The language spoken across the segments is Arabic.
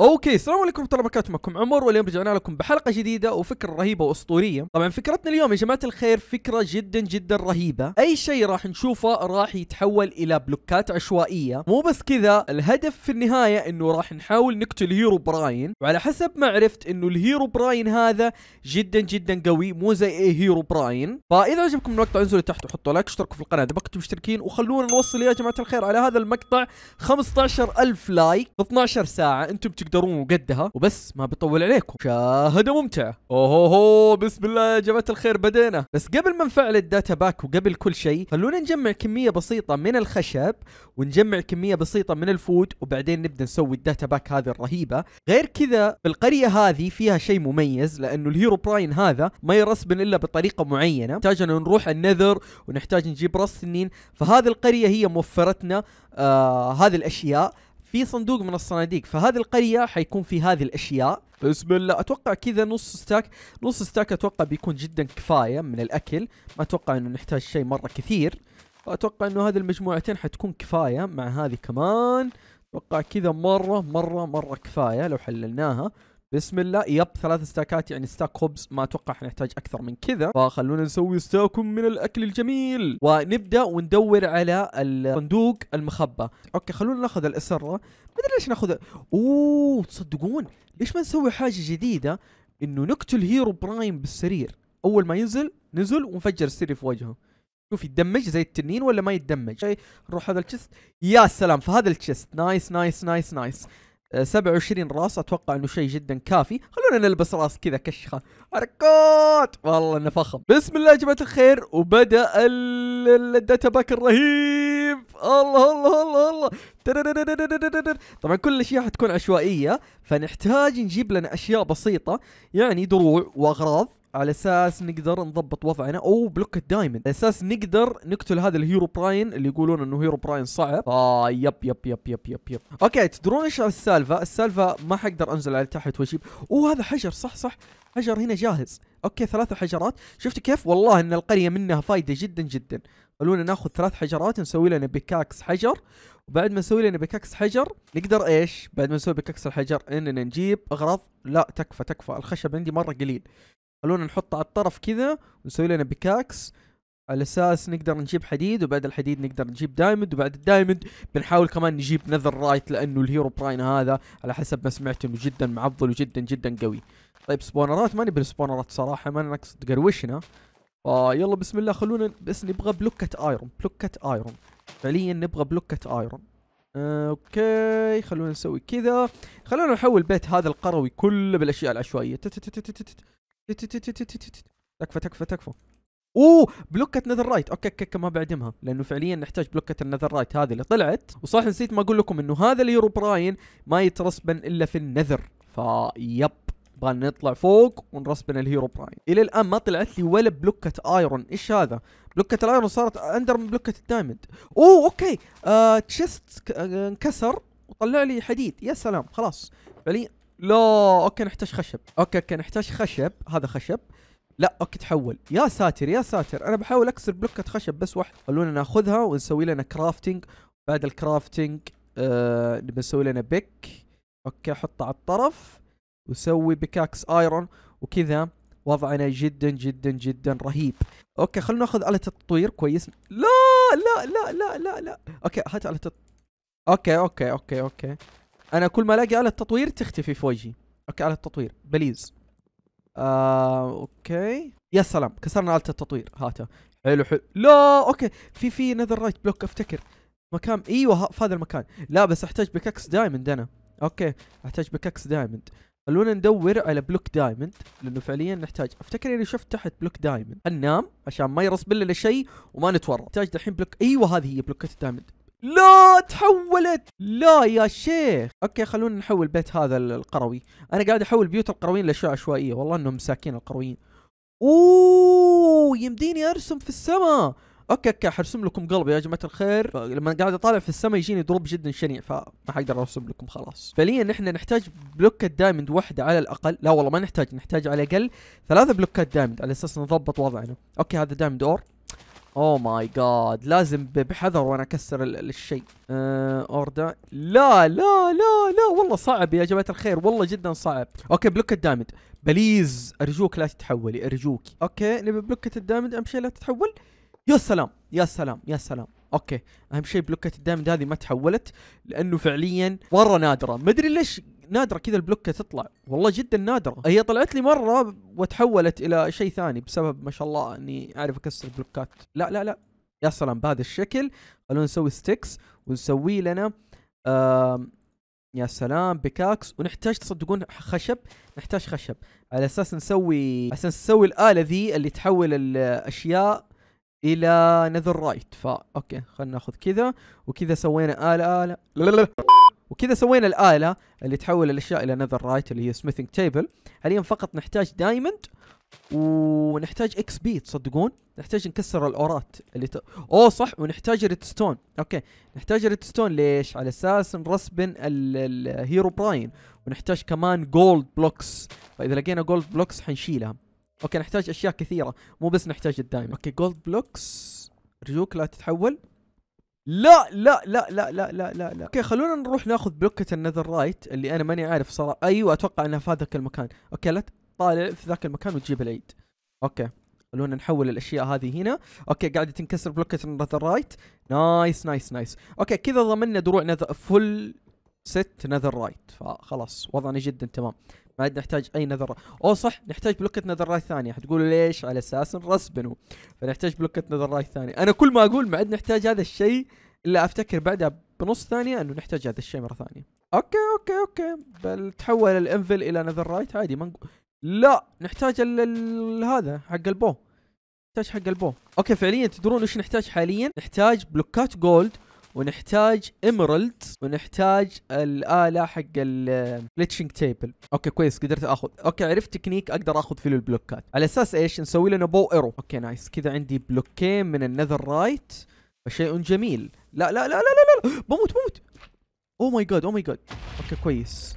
اوكي السلام عليكم ورحمه الله وبركاته معكم عمر واليوم رجعنا لكم بحلقه جديده وفكره رهيبه واسطوريه طبعا فكرتنا اليوم يا جماعه الخير فكره جدا جدا رهيبه اي شيء راح نشوفه راح يتحول الى بلوكات عشوائيه مو بس كذا الهدف في النهايه انه راح نحاول نقتل هيرو براين وعلى حسب ما عرفت انه الهيرو براين هذا جدا جدا قوي مو زي اي هيرو براين فاذا عجبكم المقطع انزلوا تحت وحطوا لايك واشتركوا في القناه اذا بقيتم مشتركين وخلونا نوصل يا جماعه الخير على هذا المقطع 15000 لايك 12 ساعه انتم تقدرون وقدها وبس ما بطول عليكم مشاهده ممتعه اوهوهو بسم الله يا جماعه الخير بدينا بس قبل ما نفعل الداتا باك وقبل كل شيء خلونا نجمع كميه بسيطه من الخشب ونجمع كميه بسيطه من الفود وبعدين نبدا نسوي الداتا باك هذه الرهيبه غير كذا القريه هذه فيها شيء مميز لانه الهيرو براين هذا ما يرسبن الا بطريقه معينه نحتاج ان نروح النذر ونحتاج نجيب راس سنين فهذه القريه هي موفرتنا آه هذه الاشياء في صندوق من الصناديق فهذه القريه حيكون في هذه الاشياء بسم الله اتوقع كذا نص ستاك نص ستاك اتوقع بيكون جدا كفايه من الاكل ما اتوقع انه نحتاج شيء مره كثير اتوقع انه هذه المجموعتين حتكون كفايه مع هذه كمان اتوقع كذا مره مره مره كفايه لو حللناها بسم الله يب ثلاث ستاكات يعني ستاك خبز ما اتوقع نحتاج اكثر من كذا فخلونا نسوي ستاك من الاكل الجميل ونبدا وندور على الصندوق المخبى اوكي خلونا ناخذ الاسره ما ادري ليش ناخذ اوه تصدقون ليش ما نسوي حاجه جديده انه نقتل هيرو برايم بالسرير اول ما ينزل نزل ونفجر السرير في وجهه شوف يدمج زي التنين ولا ما يتدمج نروح هذا الشست يا سلام فهذا الشست نايس نايس نايس نايس 27 راس اتوقع انه شيء جدا كافي خلونا نلبس راس كذا كشخه حركات والله انه فخم بسم الله يا جماعه الخير وبدا الداتا باك الرهيب الله الله الله الله طبعا كل الاشياء حتكون عشوائيه فنحتاج نجيب لنا اشياء بسيطه يعني دروع واغراض على اساس نقدر نضبط وضعنا او بلوك دايموند على اساس نقدر نقتل هذا الهيرو براين اللي يقولون انه هيرو براين صعب اه يب يب يب يب يب يب اوكي تدرون ايش السالفه السالفه ما حقدر انزل على تحت واجيب اوه هذا حجر صح صح حجر هنا جاهز اوكي ثلاثة حجرات شفت كيف والله ان القرية منها فايدة جدا جدا خلونا ناخذ ثلاث حجرات نسوي لنا بكاكس حجر وبعد ما نسوي لنا بكاكس حجر نقدر ايش بعد ما نسوي بكاكس الحجر اننا نجيب اغراض لا تكفى تكفى الخشب عندي مرة قليل خلونا نحطه على الطرف كذا ونسوي لنا بيكاكس على اساس نقدر نجيب حديد وبعد الحديد نقدر نجيب دايموند وبعد الدايموند بنحاول كمان نجيب نذر رايت لانه الهيرو براين هذا على حسب ما سمعت انه جدا معضل وجدا جدا قوي طيب سبونرات ما نبي سبونرات صراحه ما نقصد قروشنا يلا بسم الله خلونا بس نبغى بلوكة ايرون بلوكة ايرون فعليا نبغى بلوكة ايرون آه، اوكي خلونا نسوي كذا خلونا نحول بيت هذا القروي كله بالاشياء العشوائيه تكفى تكفى تكفى اوه بلوكة نذر رايت اوكي اوكي ما بعدمها لانه فعليا نحتاج بلوكة النذر رايت هذه اللي طلعت وصح نسيت ما اقول لكم انه هذا اليورو براين ما يترسبن الا في النذر فيب بان نطلع فوق ونرسبن الهيرو براين الى الان ما طلعت لي ولا بلوكة ايرون ايش هذا بلوكة الايرون صارت اندر من بلوكة الدايموند اوه اوكي آه تشيست انكسر وطلع لي حديد يا سلام خلاص فعليا لا اوكي نحتاج خشب اوكي اوكي نحتاج خشب هذا خشب لا اوكي تحول يا ساتر يا ساتر انا بحاول اكسر بلوكة خشب بس واحد خلونا ناخذها ونسوي لنا كرافتنج بعد الكرافتنج آه بنسوي لنا بيك اوكي احطه على الطرف وسوي بكاكس ايرون وكذا وضعنا جدا جدا جدا رهيب اوكي خلونا ناخذ آلة التطوير كويس لا لا لا لا لا لا اوكي هات آلة التطوير اوكي اوكي اوكي اوكي انا كل ما الاقي آلة تطوير تختفي في وجهي اوكي آلة تطوير بليز آه، اوكي يا سلام كسرنا آلة التطوير هاته حلو حلو لا اوكي في في نذر رايت بلوك افتكر مكان ايوه في هذا المكان لا بس احتاج بكاكس دايموند انا اوكي احتاج بكاكس دايموند خلونا ندور على بلوك دايموند لانه فعليا نحتاج افتكر اني شفت تحت بلوك دايموند انام عشان ما يرسبل لنا شيء وما نتورط نحتاج دحين بلوك ايوه هذه هي بلوكات الدايموند لا تحولت لا يا شيخ اوكي خلونا نحول بيت هذا القروي انا قاعد احول بيوت القرويين لاشياء عشوائيه والله انهم مساكين القرويين اوه يمديني ارسم في السماء اوكي اوكي حرسم لكم قلبي يا جماعه الخير لما قاعد اطالع في السماء يجيني دروب جدا شنيع فما حقدر ارسم لكم خلاص فعليا نحن نحتاج بلوكه دايموند واحده على الاقل لا والله ما نحتاج نحتاج على الاقل ثلاثه بلوكات دايموند على اساس نضبط وضعنا اوكي هذا دايموند اور اوه ماي جاد لازم بحذر وانا اكسر الشيء أه اوردا لا لا لا لا والله صعب يا جماعه الخير والله جدا صعب اوكي بلوك الدامج بليز ارجوك لا تتحولي ارجوك اوكي نبي بلوكة الدامج اهم شيء لا تتحول يا سلام يا سلام يا سلام اوكي اهم شيء بلوكة الدامج هذه ما تحولت لانه فعليا مره نادره ما ادري ليش نادره كذا البلوكه تطلع والله جدا نادره هي طلعت لي مره وتحولت الى شيء ثاني بسبب ما شاء الله اني اعرف اكسر بلوكات لا لا لا يا سلام بهذا الشكل خلونا نسوي ستيكس ونسوي لنا يا سلام بكاكس ونحتاج تصدقون خشب نحتاج خشب على اساس نسوي على اساس نسوي الاله ذي اللي تحول الاشياء الى نذر رايت فا اوكي خلينا ناخذ كذا وكذا سوينا اله اله لا لا لا. وكذا سوينا الآلة اللي تحول الأشياء إلى نذر رايت اللي هي سميثنج تيبل حاليا فقط نحتاج دايموند ونحتاج اكس بي تصدقون نحتاج نكسر الاورات اللي ت... اوه صح ونحتاج ريدستون اوكي نحتاج ريدستون ليش على اساس نرسبن الهيرو براين ونحتاج كمان جولد بلوكس فاذا لقينا جولد بلوكس حنشيلها اوكي نحتاج اشياء كثيره مو بس نحتاج الدايموند اوكي جولد بلوكس ارجوك لا تتحول لا لا لا لا لا لا لا لا اوكي خلونا نروح ناخذ بلوكة النذر رايت اللي انا ماني عارف صراحه ايوه اتوقع انها في هذاك المكان اوكي لا طالع في ذاك المكان وتجيب العيد اوكي خلونا نحول الاشياء هذه هنا اوكي قاعده تنكسر بلوكة النذر رايت نايس نايس نايس اوكي كذا ضمننا دروع نذر فل ست نذر رايت فخلاص وضعنا جدا تمام ما عاد نحتاج اي نذر او صح نحتاج بلوكة نذر رايت ثانيه حتقولوا ليش على اساس نرسبنه فنحتاج بلوكة نذر رايت ثانيه انا كل ما اقول ما عاد نحتاج هذا الشيء الا افتكر بعدها بنص ثانيه انه نحتاج هذا الشيء مره ثانيه اوكي اوكي اوكي بل تحول الانفل الى نذر رايت عادي ما نقول لا نحتاج الـ هذا حق البو نحتاج حق البو اوكي فعليا تدرون ايش نحتاج حاليا نحتاج بلوكات جولد ونحتاج ايمرالد ونحتاج الاله حق الجلتشنج تيبل اوكي كويس قدرت اخذ اوكي عرفت تكنيك اقدر اخذ فيه البلوكات على اساس ايش نسوي لنا بو ايرو اوكي نايس كذا عندي بلوكين من النذر رايت فشيء جميل لا لا لا لا لا لا, لا. بموت بموت او ماي جاد او ماي جاد اوكي كويس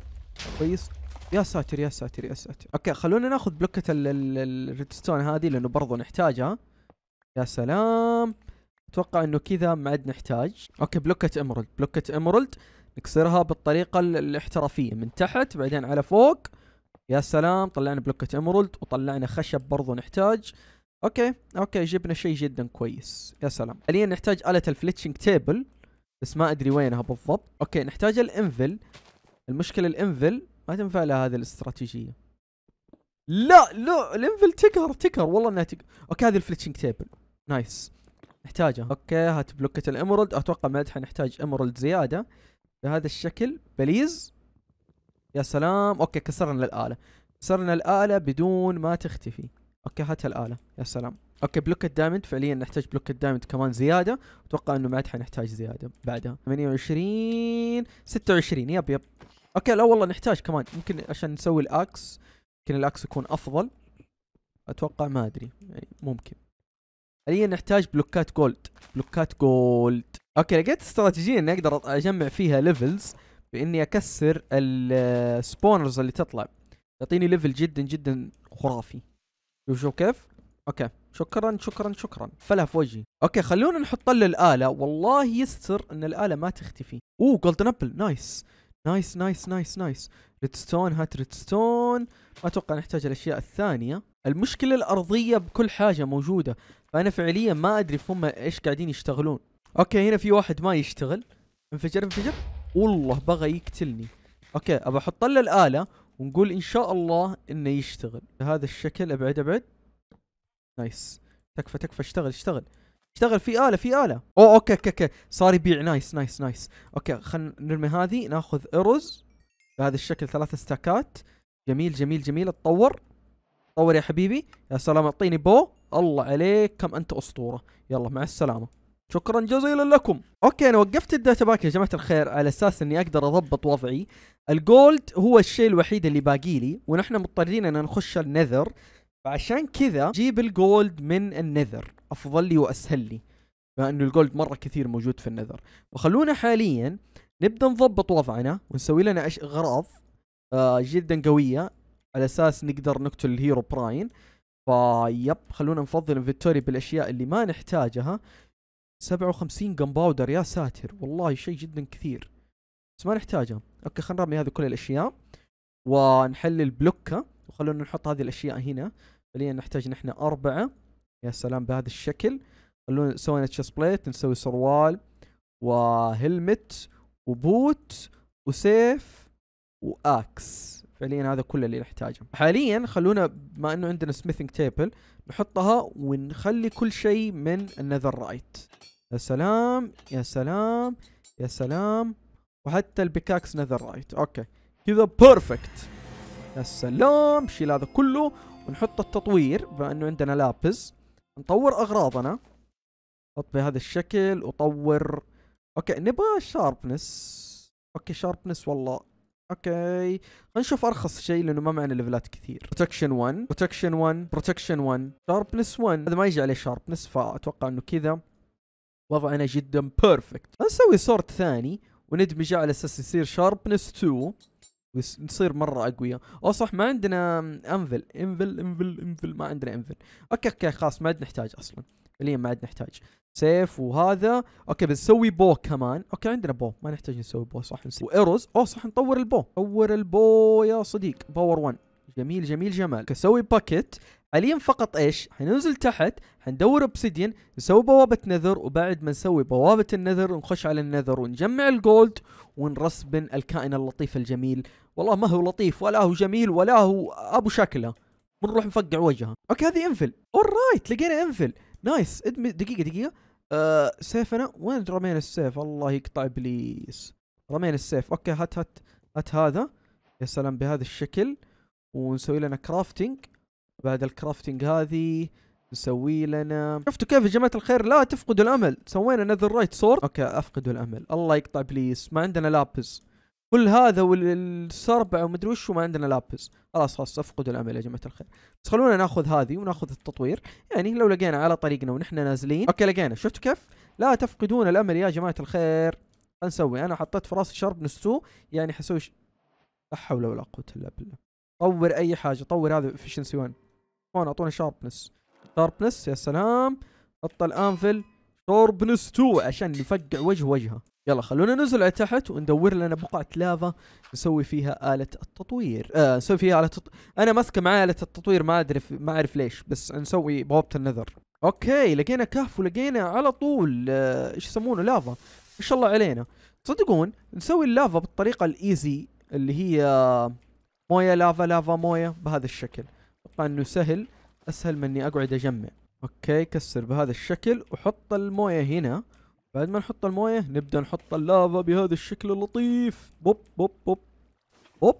كويس يا ساتر يا ساتر يا ساتر اوكي خلونا ناخذ بلوكة الريدستون هذه لانه برضو نحتاجها يا سلام اتوقع انه كذا ما عاد نحتاج اوكي بلوكة امرلد بلوكة امرلد نكسرها بالطريقة الاحترافية من تحت بعدين على فوق يا سلام طلعنا بلوكة امرلد وطلعنا خشب برضو نحتاج اوكي اوكي جبنا شيء جدا كويس يا سلام حاليا نحتاج آلة الفليتشنج تيبل بس ما ادري وينها بالضبط اوكي نحتاج الانفل المشكلة الانفل ما تنفع لها هذه الاستراتيجية لا لا الانفل تقهر تقهر والله انها تقهر اوكي هذه الفليتشنج تيبل نايس نحتاجه اوكي هات بلوكة الامرالد اتوقع ما مدحه نحتاج امرالد زياده بهذا الشكل بليز يا سلام اوكي كسرنا الاله كسرنا الاله بدون ما تختفي اوكي هات الاله يا سلام اوكي بلوك الدايموند فعليا نحتاج بلوك الدايموند كمان زياده اتوقع انه ما عاد حنحتاج زياده بعدها 28 26 يب يب اوكي لا والله نحتاج كمان يمكن عشان نسوي الاكس يمكن الاكس يكون افضل اتوقع ما ادري يعني ممكن حاليا نحتاج بلوكات جولد بلوكات جولد اوكي لقيت استراتيجيه اني اقدر اجمع فيها ليفلز باني اكسر السبونرز اللي تطلع تعطيني ليفل جدا جدا خرافي شوف شوف كيف اوكي شكرا شكرا شكرا فلها في وجهي اوكي خلونا نحط له الاله والله يستر ان الاله ما تختفي اوه جولدن ابل نايس نايس نايس نايس نايس ريدستون هات ريدستون ما اتوقع نحتاج الاشياء الثانيه المشكله الارضيه بكل حاجه موجوده فانا فعليا ما ادري هم ايش قاعدين يشتغلون اوكي هنا في واحد ما يشتغل انفجر انفجر والله بغى يقتلني اوكي ابى احط له الاله ونقول ان شاء الله انه يشتغل بهذا الشكل ابعد ابعد نايس تكفى تكفى اشتغل اشتغل اشتغل في اله في اله اوه اوكي اوكي اوكي صار يبيع نايس نايس نايس اوكي خلينا نرمي هذه ناخذ ارز بهذا الشكل ثلاث استاكات جميل جميل جميل اتطور اتطور يا حبيبي يا سلام اعطيني بو الله عليك كم انت اسطوره يلا مع السلامه شكرا جزيلا لكم اوكي انا وقفت الداتا باك يا جماعه الخير على اساس اني اقدر اضبط وضعي الجولد هو الشيء الوحيد اللي باقي لي ونحن مضطرين ان نخش النذر فعشان كذا جيب الجولد من النذر افضل لي واسهل لي لانه الجولد مره كثير موجود في النذر وخلونا حاليا نبدا نضبط وضعنا ونسوي لنا اغراض آه جدا قويه على اساس نقدر نقتل الهيرو براين فيب خلونا نفضل انفنتوري بالاشياء اللي ما نحتاجها 57 جن باودر يا ساتر والله شيء جدا كثير بس ما نحتاجها اوكي خلينا نرمي هذه كل الاشياء ونحلل البلوكه وخلونا نحط هذه الاشياء هنا فعليا نحتاج نحن اربعه يا سلام بهذا الشكل خلونا سوينا تشيست بليت نسوي سروال وهلمت وبوت وسيف واكس فعليا هذا كل اللي نحتاجه حاليا خلونا بما انه عندنا سميثنج تيبل نحطها ونخلي كل شيء من النذر رايت يا سلام يا سلام يا سلام وحتى البيكاكس نذر رايت اوكي كذا بيرفكت يا سلام شيل هذا كله ونحط التطوير بما انه عندنا لابس نطور اغراضنا نحط بهذا الشكل وطور اوكي نبغى شاربنس اوكي شاربنس والله اوكي خلينا نشوف ارخص شيء لانه ما معنا ليفلات كثير بروتكشن 1 بروتكشن 1 بروتكشن 1 شاربنس 1 هذا ما يجي عليه شاربنس فاتوقع انه كذا وضعنا جدا بيرفكت نسوي سورت ثاني وندمجه على اساس يصير شاربنس 2 ونصير مره اقوياء او صح ما عندنا انفل انفل انفل انفل ما عندنا انفل اوكي اوكي خلاص ما عاد نحتاج اصلا اللي ما عاد نحتاج سيف وهذا اوكي بنسوي بو كمان اوكي عندنا بو ما نحتاج نسوي بو صح نسوي وايروز او صح نطور البو طور البو يا صديق باور 1 جميل جميل جمال كسوي باكيت حاليا فقط ايش حننزل تحت حندور اوبسيديان نسوي بوابة نذر وبعد ما نسوي بوابة النذر نخش على النذر ونجمع الجولد ونرسبن الكائن اللطيف الجميل والله ما هو لطيف ولا هو جميل ولا هو ابو شكله بنروح نفقع وجهه اوكي هذه انفل اورايت لقينا انفل نايس ادمي دقيقة دقيقة أه سيفنا وين رمينا السيف الله يقطع ابليس رمينا السيف اوكي هات هات هات هذا يا سلام بهذا الشكل ونسوي لنا كرافتنج بعد الكرافتنج هذه نسوي لنا شفتوا كيف يا جماعه الخير لا تفقدوا الامل سوينا نذر رايت سورد اوكي افقدوا الامل الله يقطع بليس ما عندنا لابس كل هذا والسربع ومدري وش وما عندنا لابس خلاص خلاص افقدوا الامل يا جماعه الخير بس خلونا ناخذ هذه وناخذ التطوير يعني لو لقينا على طريقنا ونحن نازلين اوكي لقينا شفتوا كيف لا تفقدون الامل يا جماعه الخير نسوي انا حطيت في راسي شرب نستو يعني حسوي لا حول ولا قوه الا بالله طور اي حاجه طور هذا افشنسي 1 هون اعطونا شاربنس شاربنس يا سلام حط الانفل شاربنس 2 عشان نفقع وجه وجهه يلا خلونا ننزل على تحت وندور لنا بقعة لافا نسوي فيها آلة التطوير، آه نسوي فيها آلة التط... أنا ماسكة معي آلة التطوير ما أدري ما أعرف ليش بس نسوي بوابة النذر. أوكي لقينا كهف ولقينا على طول آه إيش يسمونه لافا، ما شاء الله علينا. تصدقون نسوي اللافا بالطريقة الإيزي اللي هي آه مويه لافا لافا مويه بهذا الشكل اتوقع انه سهل اسهل من اني اقعد اجمع اوكي كسر بهذا الشكل وحط المويه هنا بعد ما نحط المويه نبدا نحط اللافا بهذا الشكل اللطيف بوب بوب بوب بوب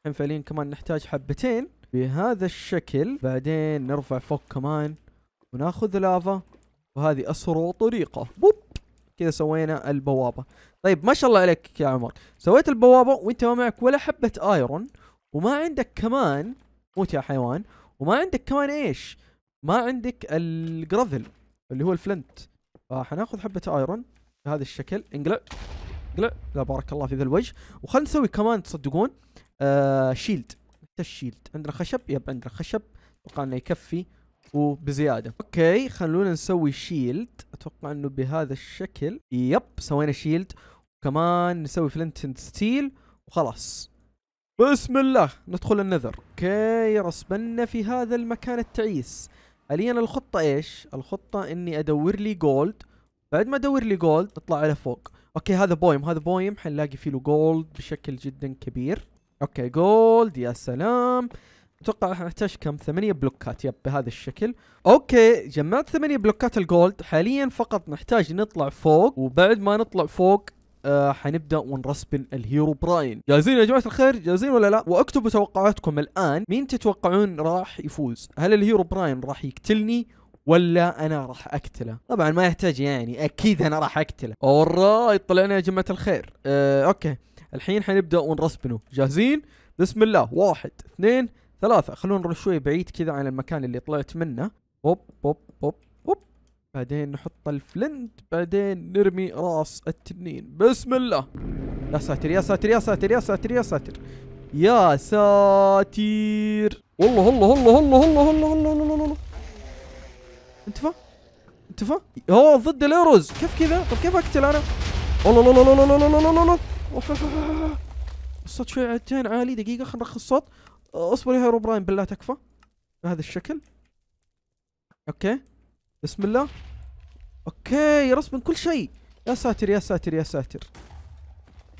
الحين فعليا كمان نحتاج حبتين بهذا الشكل بعدين نرفع فوق كمان وناخذ لافا وهذه اسرع طريقه بوب كذا سوينا البوابه طيب ما شاء الله عليك يا عمر سويت البوابه وانت ما معك ولا حبه ايرون وما عندك كمان موت يا حيوان وما عندك كمان ايش ما عندك الجرافل اللي هو الفلنت فحناخذ حبه ايرون بهذا الشكل انقلع انقلع لا بارك الله في ذا الوجه وخلنا نسوي كمان تصدقون آه شيلد الشيلد عندنا خشب يب عندنا خشب اتوقع انه يكفي وبزياده اوكي خلونا نسوي شيلد اتوقع انه بهذا الشكل يب سوينا شيلد وكمان نسوي فلنت ستيل وخلاص بسم الله ندخل النذر كي رسبنا في هذا المكان التعيس حاليا الخطة ايش الخطة اني ادور لي جولد بعد ما ادور لي جولد اطلع على فوق اوكي هذا بويم هذا بويم حنلاقي فيه له جولد بشكل جدا كبير اوكي جولد يا سلام اتوقع حنحتاج كم ثمانية بلوكات يب بهذا الشكل اوكي جمعت ثمانية بلوكات الجولد حاليا فقط نحتاج نطلع فوق وبعد ما نطلع فوق آه حنبدا ونرسبن الهيرو براين جاهزين يا جماعه الخير جاهزين ولا لا واكتبوا توقعاتكم الان مين تتوقعون راح يفوز هل الهيرو براين راح يقتلني ولا انا راح اقتله طبعا ما يحتاج يعني اكيد انا راح اقتله اورايت طلعنا يا جماعه الخير آه اوكي الحين حنبدا ونرسبنه جاهزين بسم الله واحد اثنين ثلاثة خلونا نروح شوي بعيد كذا عن المكان اللي طلعت منه هوب هوب بعدين نحط الفلنت بعدين نرمي راس التنين بسم الله يا ساتر يا ساتر يا ساتر يا ساتر يا ساتر يا ساتر والله والله والله والله والله والله والله والله والله انتفى انتفى اوه ضد الارز كيف كذا طب كيف اقتل انا والله والله والله والله والله والله والله الصوت شويتين عالي دقيقه خلينا نرخي الصوت اصبر يا هيرو براين بالله تكفى بهذا الشكل اوكي بسم الله اوكي رسم من كل شيء يا ساتر يا ساتر يا ساتر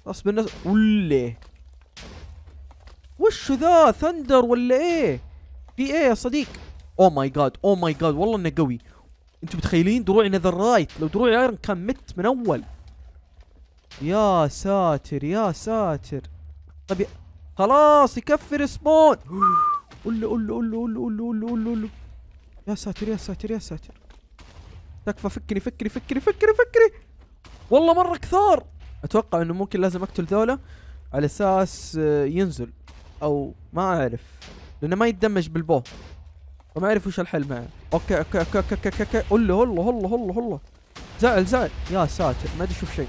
رسم الناس ولي وش ذا ثندر ولا ايه في ايه يا صديق اوه ماي جاد اوه ماي جاد والله انه قوي انتم متخيلين دروعي نذر رايت لو دروعي ايرون كان مت من اول يا ساتر يا ساتر طب خلاص يكفر سبون قول له قول له قول له قول له قول له قول له يا ساتر يا ساتر يا ساتر تكفى فكري فكري فكري فكري فكري والله مرة كثار اتوقع انه ممكن لازم اقتل ذولا على اساس آه، ينزل او ما اعرف لانه ما يتدمج بالبو فما اعرف وش الحل معه اوكي اوكي اوكي اوكي اوكي اوكي اوكي هلا هلا هلا هلا زعل زعل يا ساتر ما ادري اشوف شيء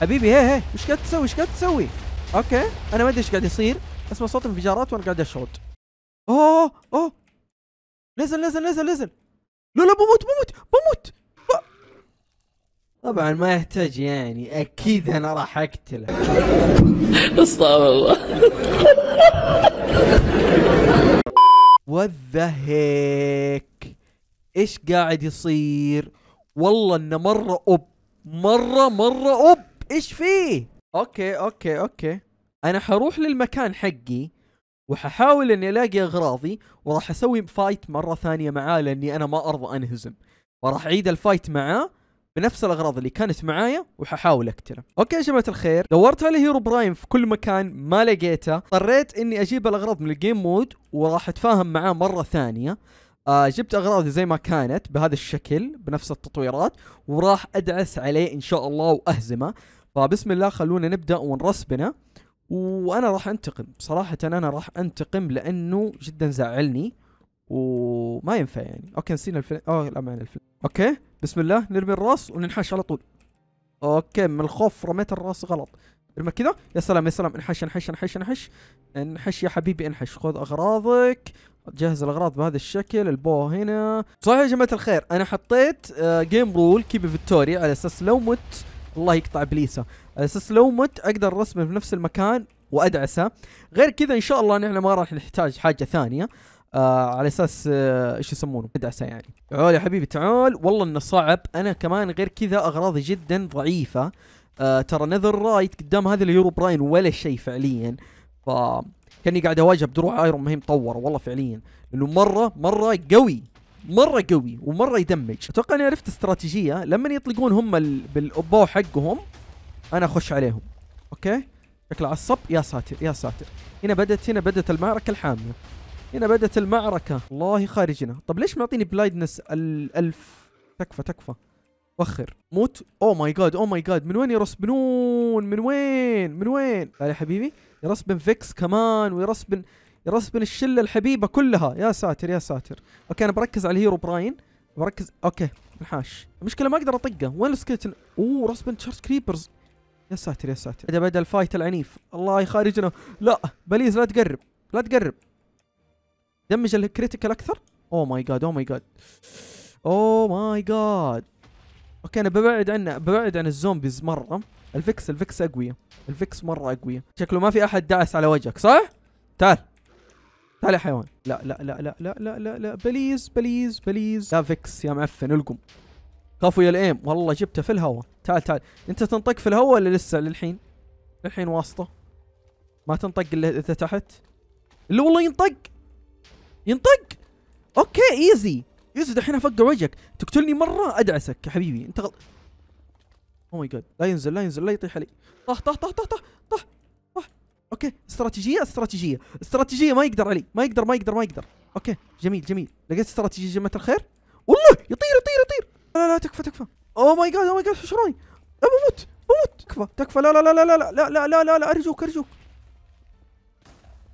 حبيبي هي هي ايش قاعد تسوي ايش قاعد تسوي اوكي انا ما ادري ايش قاعد يصير اسمع صوت انفجارات وانا قاعد اشوت اوه اوه نزل نزل نزل نزل لا لا بموت بموت بموت طبعا ما يحتاج يعني اكيد انا راح اقتله استغفر الله وذهيك ايش قاعد يصير والله انه مره اوب مره مره اوب ايش فيه اوكي اوكي اوكي انا حروح للمكان حقي وححاول اني الاقي اغراضي وراح اسوي فايت مره ثانيه معاه لاني انا ما ارضى انهزم وراح اعيد الفايت معاه بنفس الاغراض اللي كانت معايا وححاول اقتله. اوكي يا جماعه الخير، دورت على هيرو برايم في كل مكان ما لقيته، اضطريت اني اجيب الاغراض من الجيم مود وراح اتفاهم معاه مره ثانيه. آه جبت اغراضي زي ما كانت بهذا الشكل بنفس التطويرات وراح ادعس عليه ان شاء الله واهزمه. فبسم الله خلونا نبدا ونرسبنا. وانا راح انتقم صراحه انا راح انتقم لانه جدا زعلني وما ينفع يعني اوكي نسينا الفيلم اه لا معنا الفيلم اوكي بسم الله نرمي الراس وننحاش على طول اوكي من الخوف رميت الراس غلط ارمى كذا يا سلام يا سلام انحش انحش انحش انحش انحش يا حبيبي انحش خذ اغراضك جهز الاغراض بهذا الشكل البو هنا صحيح يا جماعه الخير انا حطيت آه جيم رول كيبي فيكتوريا على اساس لو مت الله يقطع ابليسه على اساس لو مت اقدر رسمه في نفس المكان وادعسه غير كذا ان شاء الله نحن ما راح نحتاج حاجه ثانيه آه على اساس آه ايش يسمونه ادعسه يعني تعال يا حبيبي تعال والله انه صعب انا كمان غير كذا اغراضي جدا ضعيفه آه ترى نذر رايت قدام هذا اليورو براين ولا شيء فعليا ف كاني قاعد اواجه بدروع ايرون ما هي مطوره والله فعليا لانه مره مره قوي مره قوي ومره يدمج اتوقع اني عرفت استراتيجيه لما يطلقون هم بالاوبو حقهم انا اخش عليهم اوكي شكله عصب يا ساتر يا ساتر هنا بدت هنا بدت المعركه الحاميه هنا بدت المعركه والله خارجنا طب ليش معطيني بلايدنس 1000 تكفى تكفى وخر موت او ماي جاد او ماي جاد من وين يرسبنون من وين من وين يا حبيبي يرسبن فيكس كمان ويرسبن يرسبن الشله الحبيبه كلها يا ساتر يا ساتر اوكي انا بركز على الهيرو براين بركز اوكي نحاش المشكله ما اقدر اطقه وين السكيلتن اوه رسبن تشارج كريبرز يا ساتر يا ساتر بدا بدا الفايت العنيف الله يخارجنا لا بليز لا تقرب لا تقرب دمج الكريتيكال اكثر اوه ماي جاد اوه ماي جاد اوه ماي جاد اوكي انا ببعد عنه ببعد عن الزومبيز مره الفكس الفكس اقوياء الفكس مره اقوياء شكله ما في احد دعس على وجهك صح تعال تعال يا حيوان لا لا لا لا لا لا لا, لا. بليز بليز بليز يا فيكس يا معفن القم خافوا يا الايم والله جبته في الهواء تعال تعال انت تنطق في الهواء ولا لسه للحين للحين واسطه ما تنطق الا اذا تحت اللي والله ينطق ينطق اوكي ايزي ايزي دحين افقع وجهك تقتلني مره ادعسك يا حبيبي انت غلط او ماي جاد لا ينزل لا ينزل لا يطيح علي طح طح طح طح طح طح طاح اوكي استراتيجيه استراتيجيه استراتيجيه ما يقدر علي ما يقدر ما يقدر ما يقدر اوكي جميل جميل لقيت استراتيجيه جماعه الخير والله يطير يطير يطير لا لا تكفى تكفى اوه ماي جاد اوه ماي جاد ايش راي؟ بموت بموت تكفى تكفى لا لا لا لا لا لا لا لا لا لا ارجوك ارجوك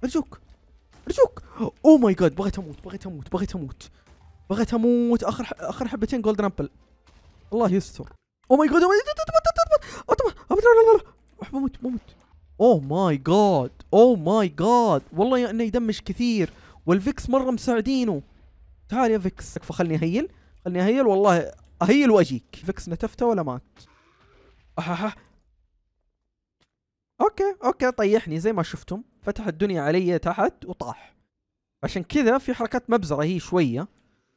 ارجوك ارجوك اوه ماي جاد بغيت اموت بغيت اموت بغيت اموت بغيت اموت اخر اخر حبتين جولد رامبل الله يستر اوه ماي جاد لا لا لا بموت بموت اوه ماي جاد اوه ماي جاد والله انه يدمج كثير والفيكس مره مساعدينه تعال يا فيكس تكفى خلني اهيل خلني اهيل والله أهيل وأجيك فيكس نتفته ولا مات أحاها. أوكي أوكي طيحني زي ما شفتم فتح الدنيا علي تحت وطاح عشان كذا في حركات مبزرة هي شوية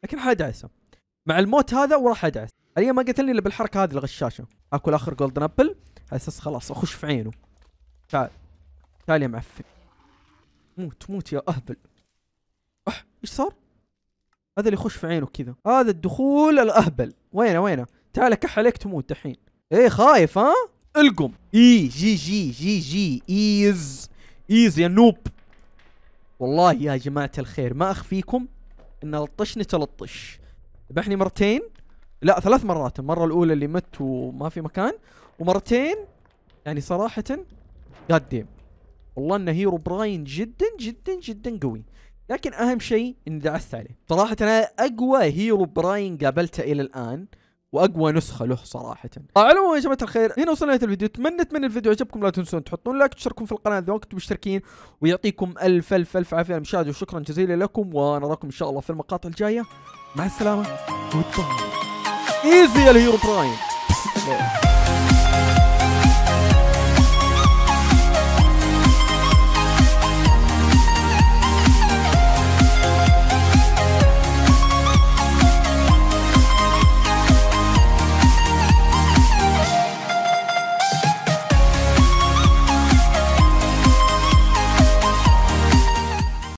لكن حادعسه مع الموت هذا وراح ادعس اليوم ما قتلني الا بالحركه هذه الغشاشه اكل اخر جولدن ابل على اساس خلاص اخش في عينه تعال تعال يا معفن موت موت يا اهبل اح أه، ايش صار هذا اللي يخش في عينه كذا هذا الدخول الاهبل وينه وينه تعال كح عليك تموت الحين ايه خايف ها القم اي جي جي جي جي ايز ايز يا نوب والله يا جماعة الخير ما اخفيكم ان لطشني تلطش ذبحني مرتين لا ثلاث مرات المرة الاولى اللي مت وما في مكان ومرتين يعني صراحة قدام والله انه هيرو براين جدا جدا جدا قوي لكن اهم شيء اني دعست عليه صراحه انا اقوى هيرو براين قابلته الى الان واقوى نسخه له صراحه على العموم يا جماعه الخير هنا وصلنا نهايه الفيديو اتمنى اتمنى الفيديو عجبكم لا تنسون تحطون لايك تشتركون في القناه اذا ما كنتم مشتركين ويعطيكم الف الف الف عافيه على المشاهده وشكرا جزيلا لكم ونراكم ان شاء الله في المقاطع الجايه مع السلامه جود ايزي الهيرو براين